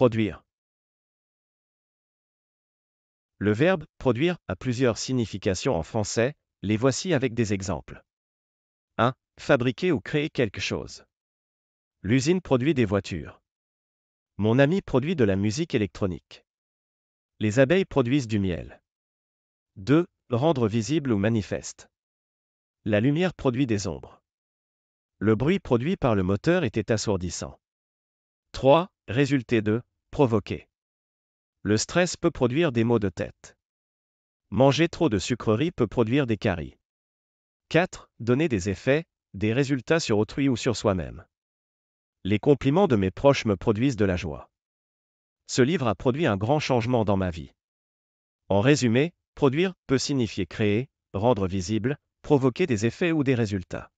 Produire. Le verbe produire a plusieurs significations en français, les voici avec des exemples. 1. Fabriquer ou créer quelque chose. L'usine produit des voitures. Mon ami produit de la musique électronique. Les abeilles produisent du miel. 2. Rendre visible ou manifeste. La lumière produit des ombres. Le bruit produit par le moteur était assourdissant. 3. Résulter de provoquer. Le stress peut produire des maux de tête. Manger trop de sucreries peut produire des caries. 4. Donner des effets, des résultats sur autrui ou sur soi-même. Les compliments de mes proches me produisent de la joie. Ce livre a produit un grand changement dans ma vie. En résumé, produire peut signifier créer, rendre visible, provoquer des effets ou des résultats.